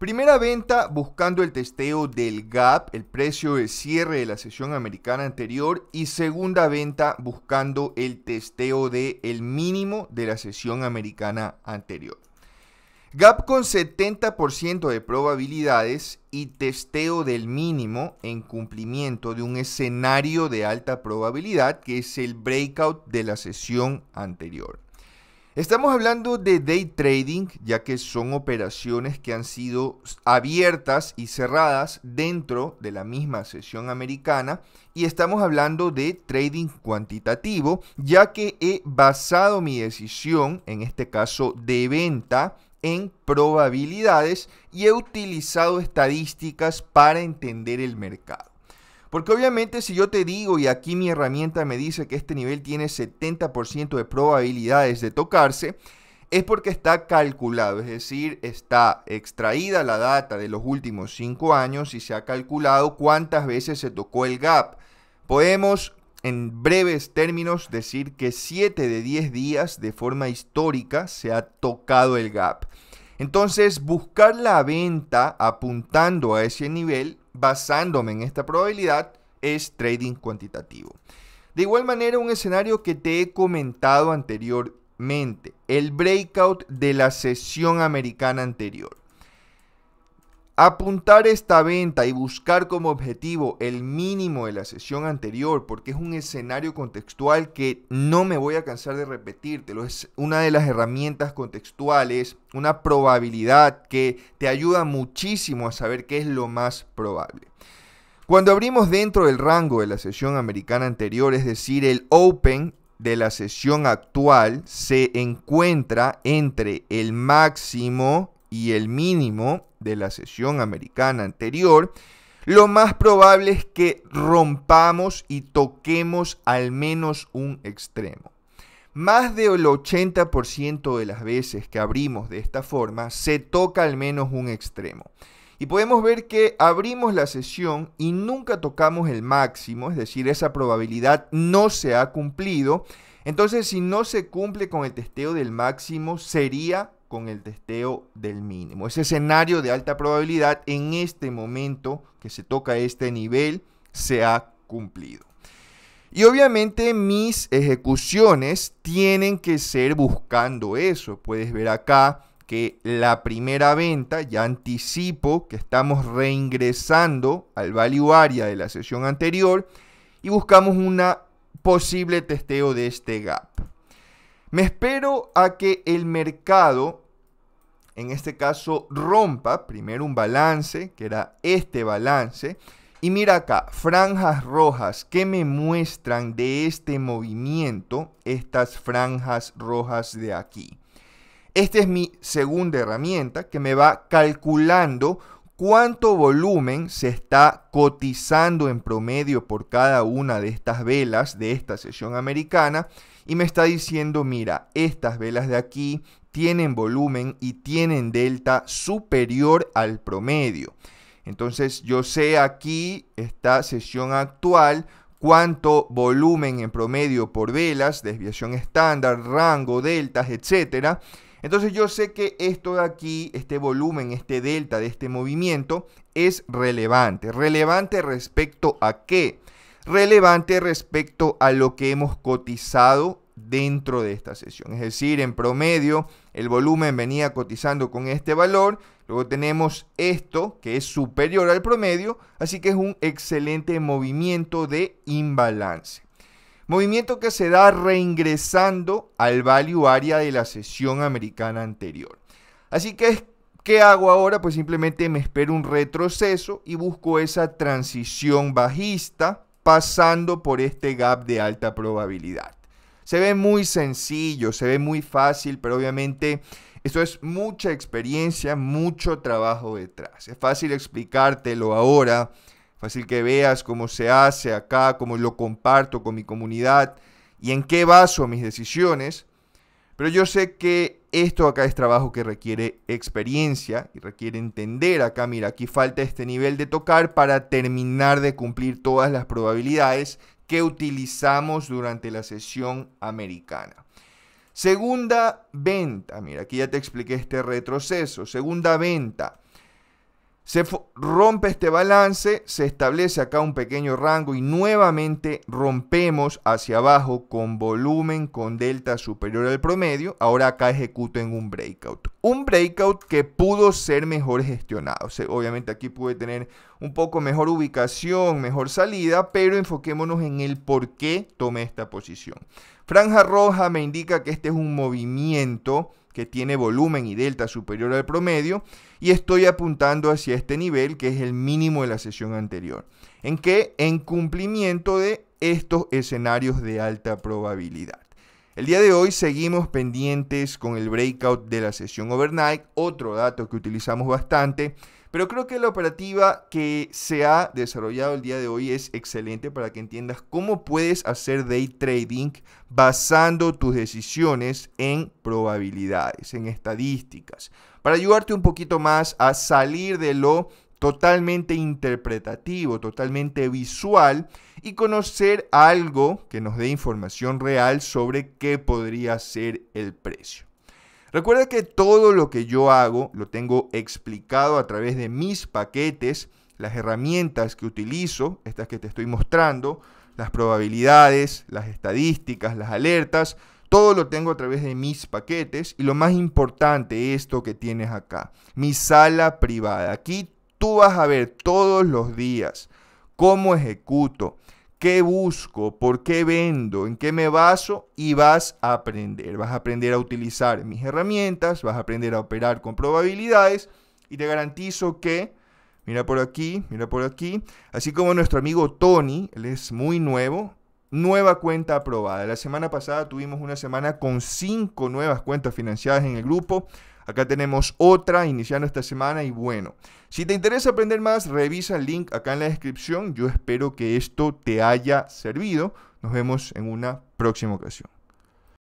Primera venta buscando el testeo del gap, el precio de cierre de la sesión americana anterior. Y segunda venta buscando el testeo del el mínimo de la sesión americana anterior. Gap con 70% de probabilidades y testeo del mínimo en cumplimiento de un escenario de alta probabilidad que es el breakout de la sesión anterior. Estamos hablando de day trading, ya que son operaciones que han sido abiertas y cerradas dentro de la misma sesión americana. Y estamos hablando de trading cuantitativo, ya que he basado mi decisión, en este caso de venta, en probabilidades y he utilizado estadísticas para entender el mercado. Porque obviamente si yo te digo y aquí mi herramienta me dice que este nivel tiene 70% de probabilidades de tocarse, es porque está calculado, es decir, está extraída la data de los últimos 5 años y se ha calculado cuántas veces se tocó el gap. Podemos, en breves términos, decir que 7 de 10 días de forma histórica se ha tocado el gap. Entonces, buscar la venta apuntando a ese nivel basándome en esta probabilidad es trading cuantitativo. De igual manera, un escenario que te he comentado anteriormente, el breakout de la sesión americana anterior. Apuntar esta venta y buscar como objetivo el mínimo de la sesión anterior, porque es un escenario contextual que no me voy a cansar de repetírtelo, es una de las herramientas contextuales, una probabilidad que te ayuda muchísimo a saber qué es lo más probable. Cuando abrimos dentro del rango de la sesión americana anterior, es decir, el open de la sesión actual se encuentra entre el máximo y el mínimo de la sesión americana anterior, lo más probable es que rompamos y toquemos al menos un extremo. Más del 80% de las veces que abrimos de esta forma, se toca al menos un extremo. Y podemos ver que abrimos la sesión y nunca tocamos el máximo, es decir, esa probabilidad no se ha cumplido. Entonces, si no se cumple con el testeo del máximo, sería con el testeo del mínimo. Ese escenario de alta probabilidad en este momento que se toca este nivel se ha cumplido. Y obviamente mis ejecuciones tienen que ser buscando eso. Puedes ver acá que la primera venta, ya anticipo que estamos reingresando al value area de la sesión anterior y buscamos una posible testeo de este gap. Me espero a que el mercado, en este caso, rompa primero un balance, que era este balance. Y mira acá, franjas rojas, que me muestran de este movimiento? Estas franjas rojas de aquí. Esta es mi segunda herramienta que me va calculando cuánto volumen se está cotizando en promedio por cada una de estas velas de esta sesión americana y me está diciendo, mira, estas velas de aquí tienen volumen y tienen delta superior al promedio. Entonces yo sé aquí esta sesión actual cuánto volumen en promedio por velas, desviación estándar, rango, deltas, etcétera entonces yo sé que esto de aquí, este volumen, este delta de este movimiento es relevante. ¿Relevante respecto a qué? Relevante respecto a lo que hemos cotizado dentro de esta sesión. Es decir, en promedio el volumen venía cotizando con este valor, luego tenemos esto que es superior al promedio, así que es un excelente movimiento de imbalance. Movimiento que se da reingresando al value area de la sesión americana anterior. Así que, ¿qué hago ahora? Pues simplemente me espero un retroceso y busco esa transición bajista pasando por este gap de alta probabilidad. Se ve muy sencillo, se ve muy fácil, pero obviamente esto es mucha experiencia, mucho trabajo detrás. Es fácil explicártelo ahora, Fácil que veas cómo se hace acá, cómo lo comparto con mi comunidad y en qué baso mis decisiones. Pero yo sé que esto acá es trabajo que requiere experiencia y requiere entender acá, mira, aquí falta este nivel de tocar para terminar de cumplir todas las probabilidades que utilizamos durante la sesión americana. Segunda venta, mira, aquí ya te expliqué este retroceso. Segunda venta, se rompe este balance, se establece acá un pequeño rango y nuevamente rompemos hacia abajo con volumen con delta superior al promedio. Ahora acá ejecuto en un breakout. Un breakout que pudo ser mejor gestionado. obviamente aquí pude tener un poco mejor ubicación, mejor salida, pero enfoquémonos en el por qué tomé esta posición. Franja roja me indica que este es un movimiento que tiene volumen y delta superior al promedio y estoy apuntando hacia este nivel que es el mínimo de la sesión anterior. ¿En qué? En cumplimiento de estos escenarios de alta probabilidad. El día de hoy seguimos pendientes con el breakout de la sesión overnight, otro dato que utilizamos bastante, pero creo que la operativa que se ha desarrollado el día de hoy es excelente para que entiendas cómo puedes hacer day trading basando tus decisiones en probabilidades, en estadísticas, para ayudarte un poquito más a salir de lo totalmente interpretativo, totalmente visual y conocer algo que nos dé información real sobre qué podría ser el precio. Recuerda que todo lo que yo hago lo tengo explicado a través de mis paquetes, las herramientas que utilizo, estas que te estoy mostrando, las probabilidades, las estadísticas, las alertas, todo lo tengo a través de mis paquetes y lo más importante, esto que tienes acá, mi sala privada. Aquí Tú vas a ver todos los días cómo ejecuto, qué busco, por qué vendo, en qué me baso y vas a aprender. Vas a aprender a utilizar mis herramientas, vas a aprender a operar con probabilidades y te garantizo que, mira por aquí, mira por aquí, así como nuestro amigo Tony, él es muy nuevo, nueva cuenta aprobada. La semana pasada tuvimos una semana con cinco nuevas cuentas financiadas en el grupo. Acá tenemos otra iniciando esta semana y bueno, si te interesa aprender más, revisa el link acá en la descripción. Yo espero que esto te haya servido. Nos vemos en una próxima ocasión.